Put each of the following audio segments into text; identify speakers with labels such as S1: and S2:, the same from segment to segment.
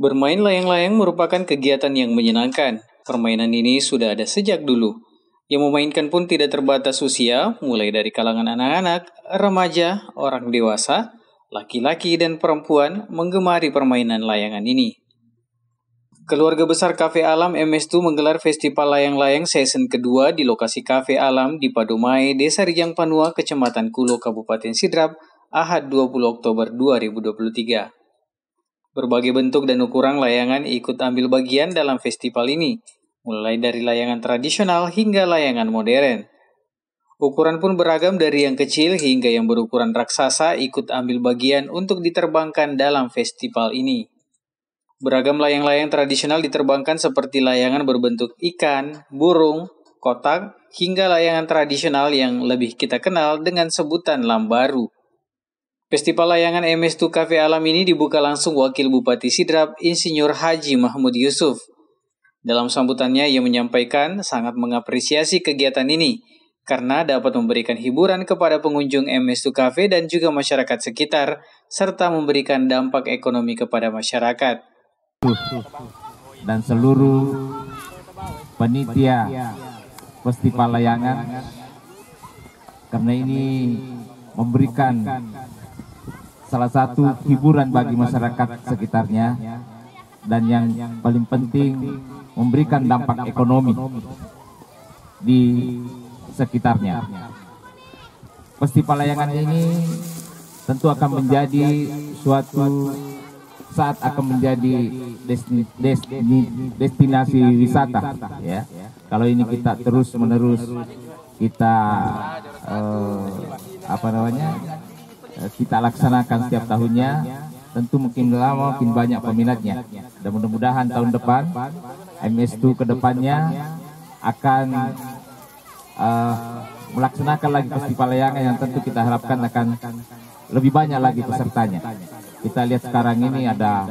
S1: Bermain layang-layang merupakan kegiatan yang menyenangkan. Permainan ini sudah ada sejak dulu. Yang memainkan pun tidak terbatas usia, mulai dari kalangan anak-anak, remaja, orang dewasa, laki-laki dan perempuan menggemari permainan layangan ini. Keluarga besar Cafe Alam MS2 menggelar festival layang-layang season kedua di lokasi Cafe Alam di Padomai, Desa Rijang Panua, Kecamatan Kulo, Kabupaten Sidrap, Ahad 20 Oktober 2023. Berbagai bentuk dan ukuran layangan ikut ambil bagian dalam festival ini, mulai dari layangan tradisional hingga layangan modern. Ukuran pun beragam dari yang kecil hingga yang berukuran raksasa ikut ambil bagian untuk diterbangkan dalam festival ini. Beragam layang-layang tradisional diterbangkan seperti layangan berbentuk ikan, burung, kotak, hingga layangan tradisional yang lebih kita kenal dengan sebutan lambaru. Festival layangan MS2 Cafe Alam ini dibuka langsung Wakil Bupati Sidrap Insinyur Haji Mahmud Yusuf. Dalam sambutannya, ia menyampaikan sangat mengapresiasi kegiatan ini karena dapat memberikan hiburan kepada pengunjung MS2 Cafe dan juga masyarakat sekitar, serta memberikan dampak ekonomi kepada masyarakat.
S2: Dan seluruh penitia festival layangan karena ini memberikan salah satu hiburan bagi masyarakat sekitarnya dan yang paling penting memberikan dampak ekonomi di sekitarnya. Pasti Palayangan ini tentu akan menjadi suatu saat akan menjadi destin, destin, destinasi wisata ya. Kalau ini kita terus menerus kita uh, apa namanya Eh, kita laksanakan setiap tahunnya tentu makin lama makin banyak peminatnya dan mudah-mudahan tahun depan MS2 kedepannya akan uh, melaksanakan lagi festival layangan yang tentu kita harapkan akan lebih banyak lagi pesertanya kita lihat sekarang ini ada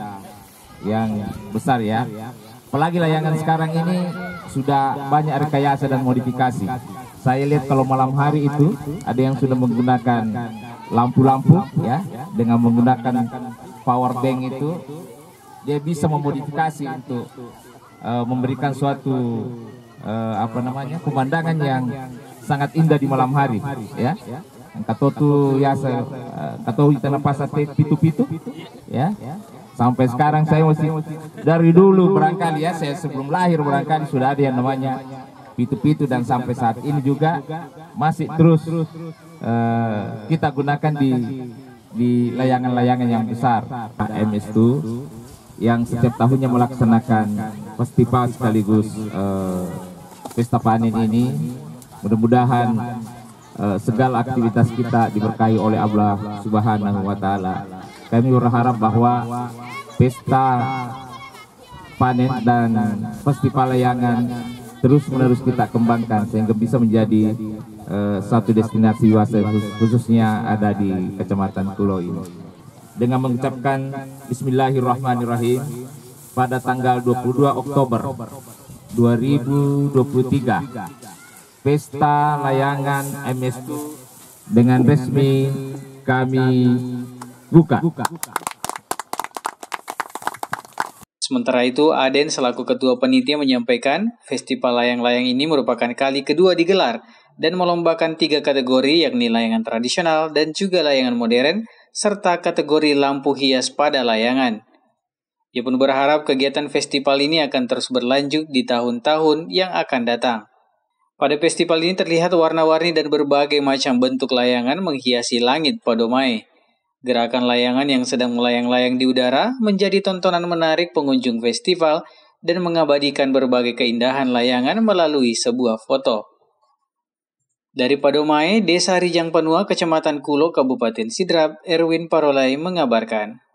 S2: yang besar ya apalagi layangan sekarang ini sudah banyak rekayasa dan modifikasi saya lihat kalau malam hari itu ada yang sudah menggunakan lampu-lampu ya dengan menggunakan power bank itu dia bisa memodifikasi untuk uh, memberikan suatu uh, apa namanya pemandangan yang sangat indah di malam hari ya kata tu ya kata kita di pitu-pitu ya sampai sekarang saya masih dari dulu barangkali ya saya sebelum lahir barangkali sudah ada yang namanya pitu-pitu dan sampai saat ini juga masih terus uh, kita gunakan di di layangan-layangan yang besar AMS itu yang setiap tahunnya melaksanakan festival sekaligus uh, pesta panen ini mudah-mudahan uh, segala aktivitas kita diberkahi oleh Allah Subhanahu wa taala. Kami berharap bahwa pesta panen dan festival layangan terus menerus kita kembangkan sehingga bisa menjadi uh, satu destinasi wisata khususnya ada di Kecamatan Kuloi. ini. Dengan mengucapkan Bismillahirrahmanirrahim pada tanggal 22 Oktober 2023 Pesta Layangan MS dengan resmi kami buka.
S1: Sementara itu, Aden selaku ketua penitia menyampaikan, festival layang-layang ini merupakan kali kedua digelar dan melombakan tiga kategori yakni layangan tradisional dan juga layangan modern, serta kategori lampu hias pada layangan. Ia pun berharap kegiatan festival ini akan terus berlanjut di tahun-tahun yang akan datang. Pada festival ini terlihat warna-warni dan berbagai macam bentuk layangan menghiasi langit Padomai. Gerakan layangan yang sedang melayang-layang di udara menjadi tontonan menarik pengunjung festival dan mengabadikan berbagai keindahan layangan melalui sebuah foto. Dari Padomae, Desa Rijang Penua, Kecamatan Kulo, Kabupaten Sidrap, Erwin Parolai mengabarkan.